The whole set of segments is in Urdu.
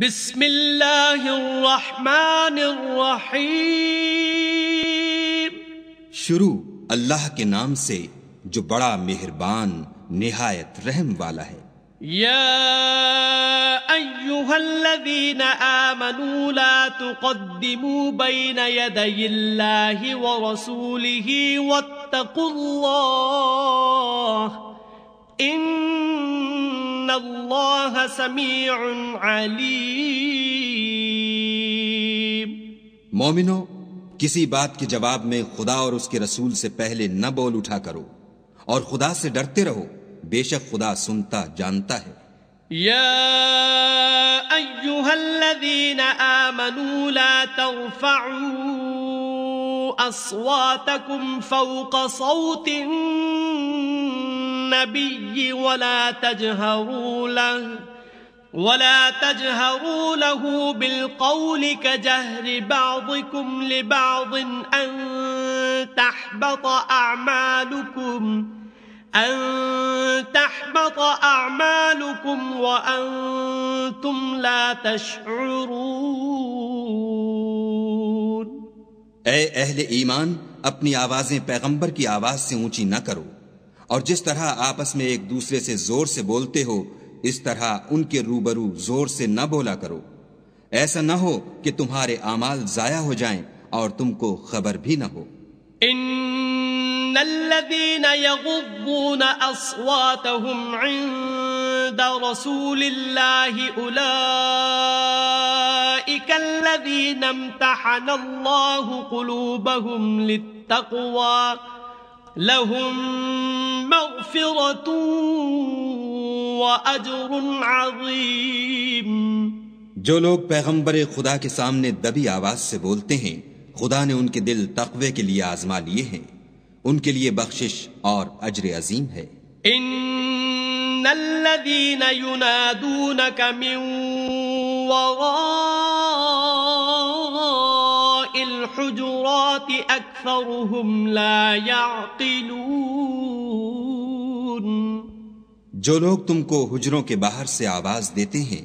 بسم اللہ الرحمن الرحیم شروع اللہ کے نام سے جو بڑا مہربان نہایت رحم والا ہے یا ایوہ الذین آمنوا لا تقدموا بین یدی اللہ ورسولہ واتقوا اللہ اللہ سمیع علیم مومنوں کسی بات کے جواب میں خدا اور اس کے رسول سے پہلے نہ بول اٹھا کرو اور خدا سے ڈرتے رہو بے شک خدا سنتا جانتا ہے یا ایوہا الذین آمنوا لا ترفعوا اصواتکم فوق صوت النبي ولا ولا تجهروا تجهروا له له بالقول كجهر بعضكم لبعض أن تحبط أعمالكم أن تحبط أعمالكم وأنتم لا تشعرون اے اہل ایمان اپنی آوازیں پیغمبر کی آواز سے اونچی نہ کرو اور جس طرح آپس میں ایک دوسرے سے زور سے بولتے ہو اس طرح ان کے روبرو زور سے نہ بولا کرو ایسا نہ ہو کہ تمہارے اعمال ضائع ہو جائیں اور تم کو خبر بھی نہ ہو ان الذین لهم جو لوگ پیغمبر خدا کے سامنے دبی آواز سے بولتے ہیں خدا نے ان کے دل تقوی کے لیے آزما لیے ہیں ان کے لیے بخشش اور اجر عظیم ہے ان الذین ینادونک من وراء الحجرات اکثرهم لا یعقلون جو لوگ تم کو حجروں کے باہر سے آواز دیتے ہیں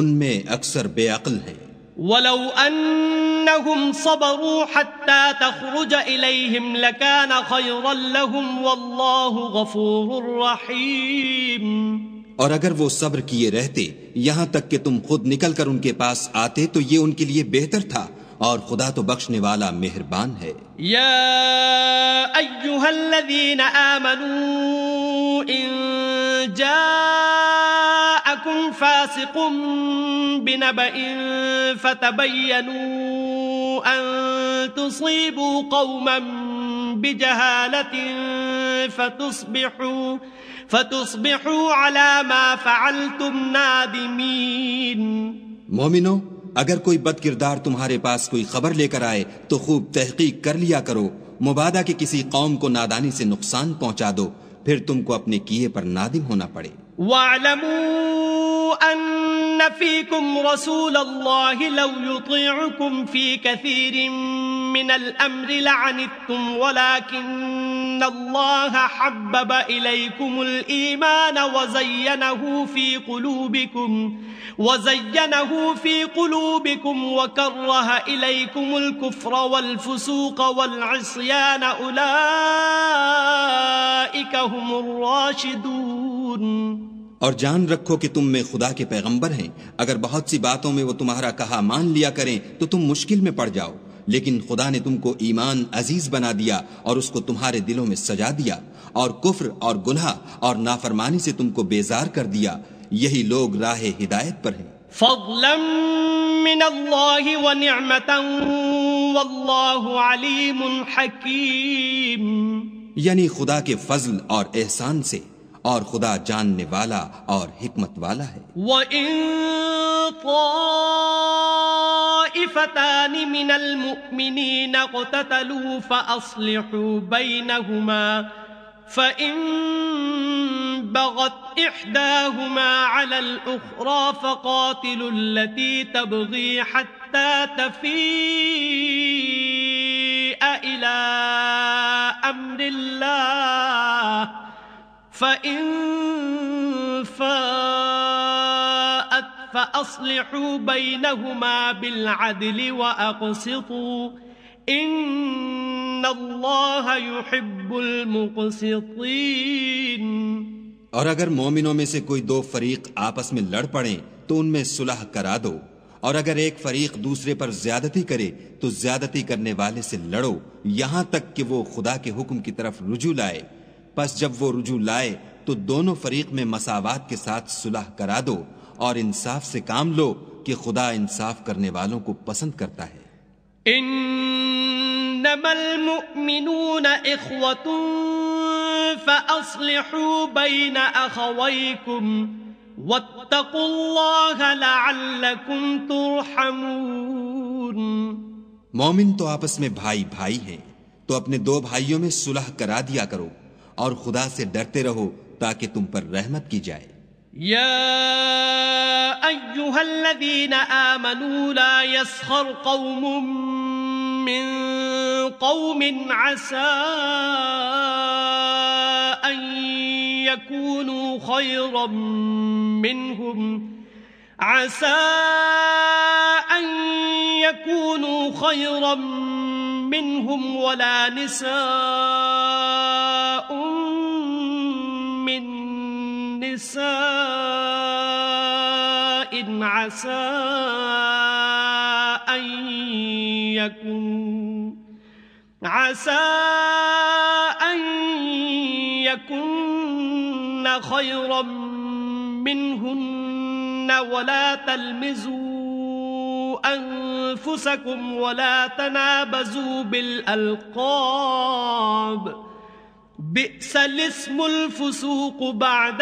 ان میں اکثر بے عقل ہیں ولو انہم صبروا حتی تخرج الیہم لکان خیرا لہم واللہ غفور رحیم اور اگر وہ صبر کیے رہتے یہاں تک کہ تم خود نکل کر ان کے پاس آتے تو یہ ان کے لیے بہتر تھا اور خدا تو بخشنے والا مہربان ہے یا الذین آمنوا ان جاءکم فاسق بنبئ فتبینوا ان تصیبوا قوما بجہالت فتصبحوا فتصبحوا علی ما فعلتم نادمین مومنوں اگر کوئی بد کردار تمہارے پاس کوئی خبر لے کر آئے تو خوب تحقیق کر لیا کرو مبادہ کہ کسی قوم کو نادانی سے نقصان پہنچا دو پھر تم کو اپنے کیے پر نادم ہونا پڑے وَعْلَمُوا أَنَّ فِيكُمْ رَسُولَ اللَّهِ لَوْ يُطِعُكُمْ فِي كَثِيرٍ مِّنَ الْأَمْرِ لَعَنِتْتُمْ وَلَاكِنَّ اللہ حبب الیکم الایمان وزینہ فی قلوبکم وزینہ فی قلوبکم وکرہ الیکم الکفر والفسوق والعصیان اولائک هم الراشدون اور جان رکھو کہ تم میں خدا کے پیغمبر ہیں اگر بہت سی باتوں میں وہ تمہارا کہا مان لیا کریں تو تم مشکل میں پڑ جاؤ لیکن خدا نے تم کو ایمان عزیز بنا دیا اور اس کو تمہارے دلوں میں سجا دیا اور کفر اور گناہ اور نافرمانی سے تم کو بیزار کر دیا یہی لوگ راہ ہدایت پر ہیں فضلا من اللہ واللہ علیم حکیم یعنی خدا کے فضل اور احسان سے خدا جاننے والا اور حکمت والا ہے وَإِن طائفتان من المؤمنين اقتتلوا فأصلحوا بينهما فإن بغت إحداهما على الأخرى فقاتلوا التي تبغي حتى تفيء إلى أمر الله اور اگر مومنوں میں سے کوئی دو فریق آپس میں لڑ پڑیں تو ان میں صلح کرا دو اور اگر ایک فریق دوسرے پر زیادتی کرے تو زیادتی کرنے والے سے لڑو یہاں تک کہ وہ خدا کے حکم کی طرف رجوع لائے پس جب وہ رجوع لائے تو دونوں فریق میں مساوات کے ساتھ صلح کرا دو اور انصاف سے کام لو کہ خدا انصاف کرنے والوں کو پسند کرتا ہے انما المؤمنون بین واتقوا اللہ ترحمون مومن تو آپس میں بھائی بھائی ہیں تو اپنے دو بھائیوں میں صلح کرا دیا کرو اور خدا سے ڈرتے رہو تاکہ تم پر رحمت کی جائے یا الذین آمنوا لا يسخر قوم من قوم آسا ان خیورم منہ آسا کو نو خیورم من ہوں ولا نس إن عسى أن يكون عسى أن يكن خيرا منهن ولا تلمزوا أنفسكم ولا تنابزوا بالألقاب الفسوق بعد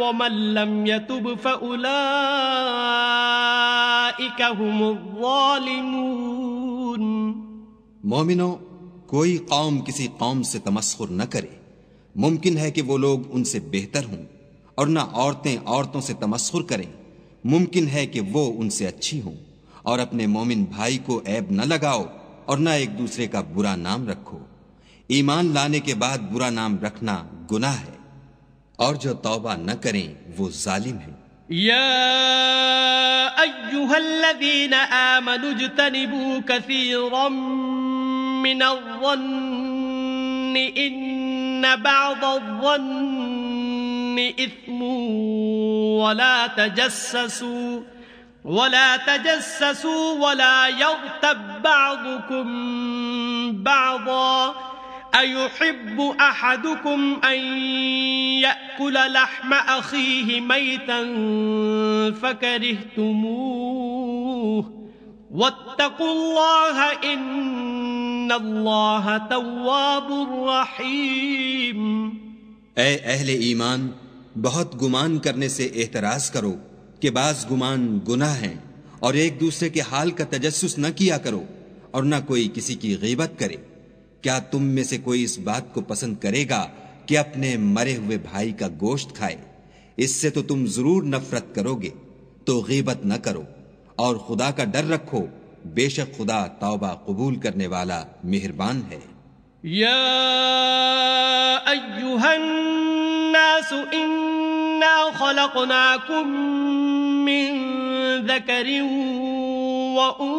ومن لم یتب هم الظالمون مومنوں کوئی قوم کسی قوم سے تمسخر نہ کرے ممکن ہے کہ وہ لوگ ان سے بہتر ہوں اور نہ عورتیں عورتوں سے تمسخر کریں ممکن ہے کہ وہ ان سے اچھی ہوں اور اپنے مومن بھائی کو عیب نہ لگاؤ اور نہ ایک دوسرے کا برا نام رکھو ایمان لانے کے بعد برا نام رکھنا گناہ ہے اور جو توبہ نہ کریں وہ ظالم ہیں یا ایوہا الذین آمنوا اجتنبوا کثیرا من الظن ان بعض الظن اثم ولا تجسسوا ولا تجسسوا ولا يغتب بعضكم بعضا اے اہل ایمان بہت گمان کرنے سے احتراز کرو کہ بعض گمان گناہ ہیں اور ایک دوسرے کے حال کا تجسس نہ کیا کرو اور نہ کوئی کسی کی غیبت کرے کیا تم میں سے کوئی اس بات کو پسند کرے گا کہ اپنے مرے ہوئے بھائی کا گوشت کھائے اس سے تو تم ضرور نفرت کرو گے تو غیبت نہ کرو اور خدا کا ڈر رکھو بے شک خدا توبہ قبول کرنے والا مہربان ہے یا ایوہ الناس انا خلقناکم من ذکر و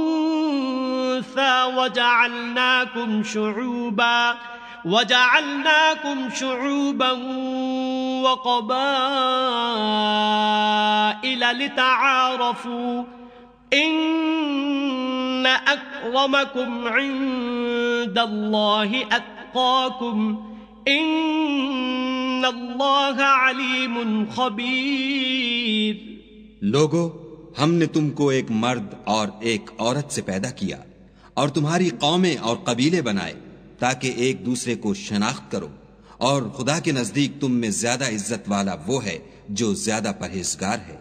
أنثى وجعلناكم شعوبا وجعلناكم شعوبا وقبائل لتعارفوا إن أكرمكم عند الله أتقاكم إن الله عليم خبير نے تم کو ایک مرد اور ایک عورت سے پیدا کیا اور تمہاری قومیں اور قبیلے بنائے تاکہ ایک دوسرے کو شناخت کرو اور خدا کے نزدیک تم میں زیادہ عزت والا وہ ہے جو زیادہ پرہیزگار ہے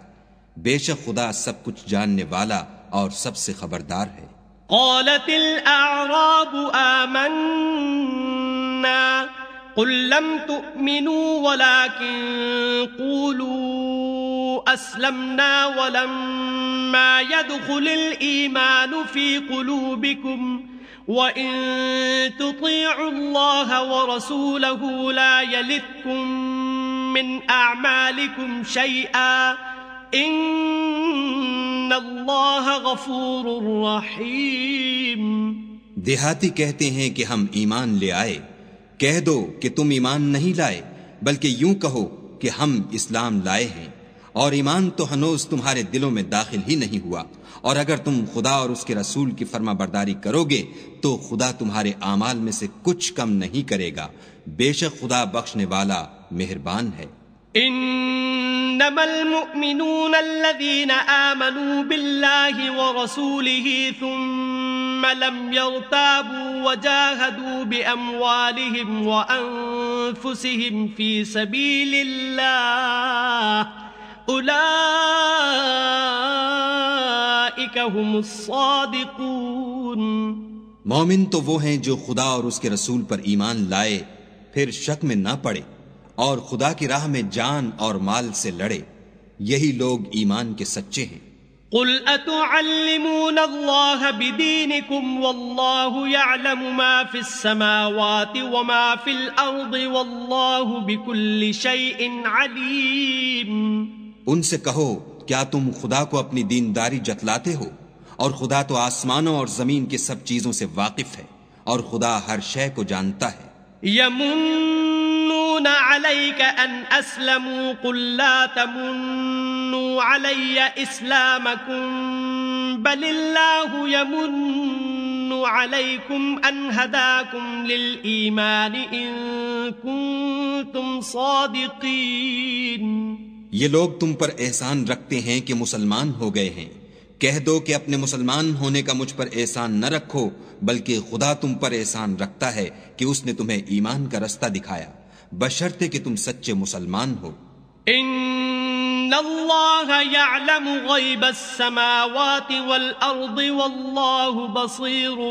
بے شک خدا سب کچھ جاننے والا اور سب سے خبردار ہے قالت الاعراب آمنا قل لم تؤمنوا قولوا اسلمنا ولم ما يدخل الإيمان في قلوبكم وإن تطيعوا الله ورسوله لا يلدكم من أعمالكم شيئا إن الله غفور رحيم देहाती کہتے ہیں کہ ہم ایمان لے آئے کہہ دو کہ تم ایمان نہیں لائے بلکہ یوں کہو کہ ہم اسلام لائے ہیں اور ایمان تو ہنوز تمہارے دلوں میں داخل ہی نہیں ہوا اور اگر تم خدا اور اس کے رسول کی فرما برداری کرو گے تو خدا تمہارے اعمال میں سے کچھ کم نہیں کرے گا بے شک خدا بخشنے والا مہربان ہے انما المؤمنون الذين آمنوا بالله ورسوله ثم لم يرتابوا وجاهدوا بأموالهم وأنفسهم في سبيل الله هم الصادقون مومن تو وہ ہیں جو خدا اور اس کے رسول پر ایمان لائے پھر شک میں نہ پڑے اور خدا کی راہ میں جان اور مال سے لڑے یہی لوگ ایمان کے سچے ہیں قل اتعلمون اللہ بدینکم واللہ یعلم ما فی السماوات وما فی الارض واللہ بکل شیء علیم ان سے کہو کیا تم خدا کو اپنی دینداری جتلاتے ہو اور خدا تو آسمانوں اور زمین کی سب چیزوں سے واقف ہے اور خدا ہر شے کو جانتا ہے يمنون عليك أن أسلموا قل لا تمنوا علي إسلامكم بل الله يمن عليكم أن هداكم للإيمان إن كنتم صادقين یہ لوگ تم پر احسان رکھتے ہیں کہ مسلمان ہو گئے ہیں کہہ دو کہ اپنے مسلمان ہونے کا مجھ پر احسان نہ رکھو بلکہ خدا تم پر احسان رکھتا ہے کہ اس نے تمہیں ایمان کا رستہ دکھایا بشرتے کہ تم سچے مسلمان ہو ان اللہ یعلم غیب السماوات والارض واللہ بصیر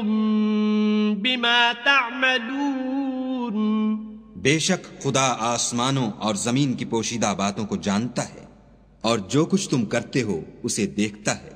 بما تعملون بے شک خدا آسمانوں اور زمین کی پوشیدہ باتوں کو جانتا ہے اور جو کچھ تم کرتے ہو اسے دیکھتا ہے